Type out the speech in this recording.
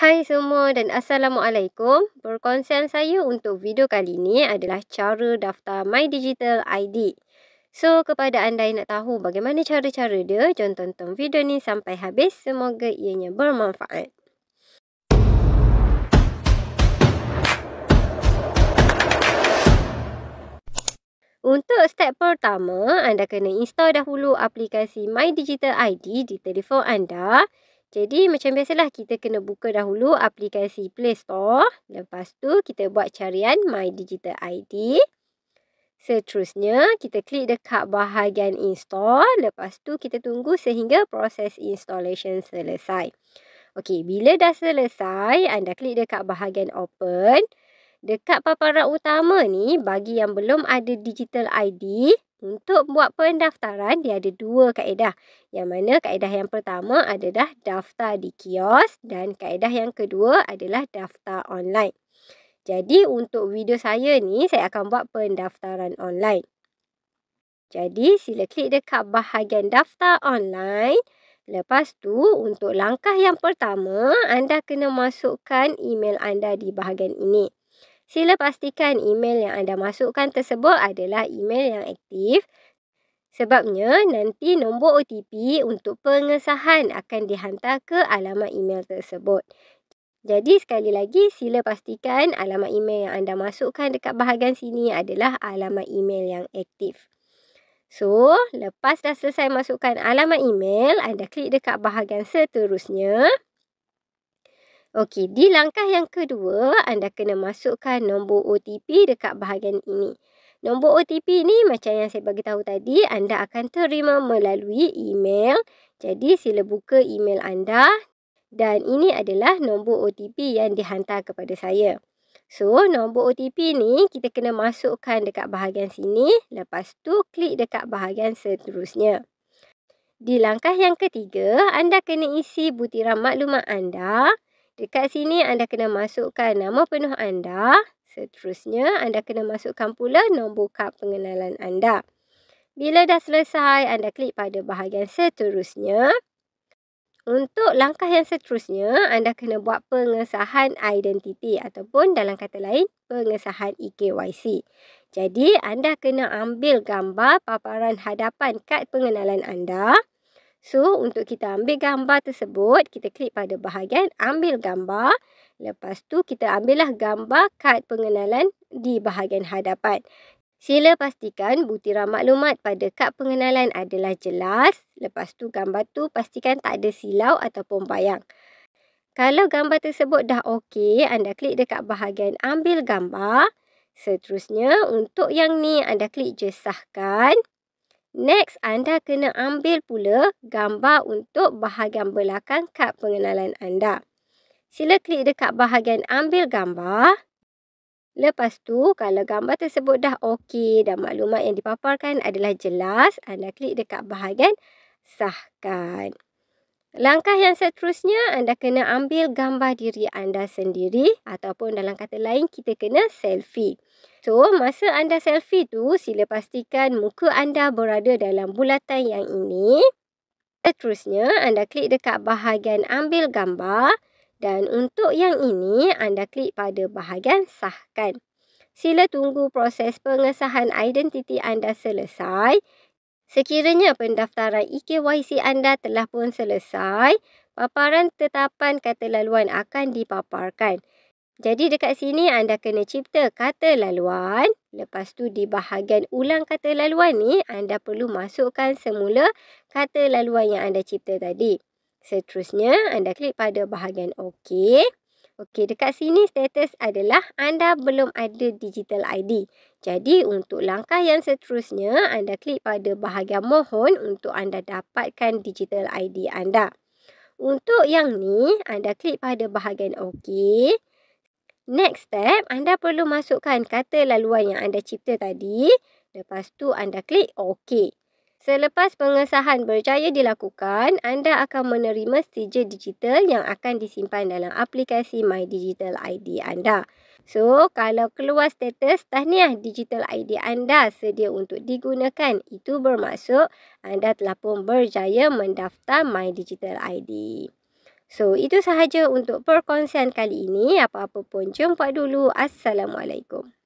Hai semua dan Assalamualaikum. Perkongsian saya untuk video kali ini adalah cara daftar My Digital ID. So, kepada anda yang nak tahu bagaimana cara-cara dia, jom tonton video ni sampai habis. Semoga ianya bermanfaat. Untuk step pertama, anda kena install dahulu aplikasi My Digital ID di telefon anda. Jadi macam biasalah kita kena buka dahulu aplikasi Play Store. Lepas tu kita buat carian My Digital ID. Seterusnya kita klik dekat bahagian install. Lepas tu kita tunggu sehingga proses installation selesai. Okey, bila dah selesai anda klik dekat bahagian open. Dekat paparan utama ni bagi yang belum ada digital ID untuk buat pendaftaran, dia ada dua kaedah. Yang mana kaedah yang pertama adalah daftar di kios dan kaedah yang kedua adalah daftar online. Jadi untuk video saya ni, saya akan buat pendaftaran online. Jadi sila klik dekat bahagian daftar online. Lepas tu untuk langkah yang pertama anda kena masukkan email anda di bahagian ini sila pastikan email yang anda masukkan tersebut adalah email yang aktif. Sebabnya nanti nombor OTP untuk pengesahan akan dihantar ke alamat email tersebut. Jadi sekali lagi sila pastikan alamat email yang anda masukkan dekat bahagian sini adalah alamat email yang aktif. So, lepas dah selesai masukkan alamat email, anda klik dekat bahagian seterusnya. Okey, di langkah yang kedua, anda kena masukkan nombor OTP dekat bahagian ini. Nombor OTP ni macam yang saya bagi tahu tadi, anda akan terima melalui email. Jadi sila buka email anda dan ini adalah nombor OTP yang dihantar kepada saya. So, nombor OTP ni kita kena masukkan dekat bahagian sini, lepas tu klik dekat bahagian seterusnya. Di langkah yang ketiga, anda kena isi butiran maklumat anda. Dekat sini anda kena masukkan nama penuh anda. Seterusnya anda kena masukkan pula nombor kad pengenalan anda. Bila dah selesai anda klik pada bahagian seterusnya. Untuk langkah yang seterusnya anda kena buat pengesahan identiti ataupun dalam kata lain pengesahan eKYC. Jadi anda kena ambil gambar paparan hadapan kad pengenalan anda. So untuk kita ambil gambar tersebut, kita klik pada bahagian ambil gambar. Lepas tu kita ambillah gambar kad pengenalan di bahagian hadapan. Sila pastikan butiran maklumat pada kad pengenalan adalah jelas. Lepas tu gambar tu pastikan tak ada silau ataupun bayang. Kalau gambar tersebut dah okey, anda klik dekat bahagian ambil gambar. Seterusnya, untuk yang ni anda klik je sahkan. Next, anda kena ambil pula gambar untuk bahagian belakang kad pengenalan anda. Sila klik dekat bahagian ambil gambar. Lepas tu, kalau gambar tersebut dah okey dan maklumat yang dipaparkan adalah jelas, anda klik dekat bahagian sahkan. Langkah yang seterusnya anda kena ambil gambar diri anda sendiri ataupun dalam kata lain kita kena selfie. So masa anda selfie tu sila pastikan muka anda berada dalam bulatan yang ini. Seterusnya anda klik dekat bahagian ambil gambar dan untuk yang ini anda klik pada bahagian sahkan. Sila tunggu proses pengesahan identiti anda selesai. Sekiranya pendaftaran EKYC anda telah pun selesai, paparan tetapan kata laluan akan dipaparkan. Jadi dekat sini anda kena cipta kata laluan. Lepas tu di bahagian ulang kata laluan ni, anda perlu masukkan semula kata laluan yang anda cipta tadi. Seterusnya, anda klik pada bahagian OK. Okey, dekat sini status adalah anda belum ada digital ID. Jadi, untuk langkah yang seterusnya, anda klik pada bahagian mohon untuk anda dapatkan digital ID anda. Untuk yang ni, anda klik pada bahagian OK. Next step, anda perlu masukkan kata laluan yang anda cipta tadi. Lepas tu, anda klik OK. Selepas pengesahan berjaya dilakukan, anda akan menerima stijen digital yang akan disimpan dalam aplikasi My Digital ID anda. So, kalau keluar status, tahniah digital ID anda sedia untuk digunakan. Itu bermaksud anda telah pun berjaya mendaftar My Digital ID. So, itu sahaja untuk perkongsian kali ini. Apa-apa pun, jumpa dulu. Assalamualaikum.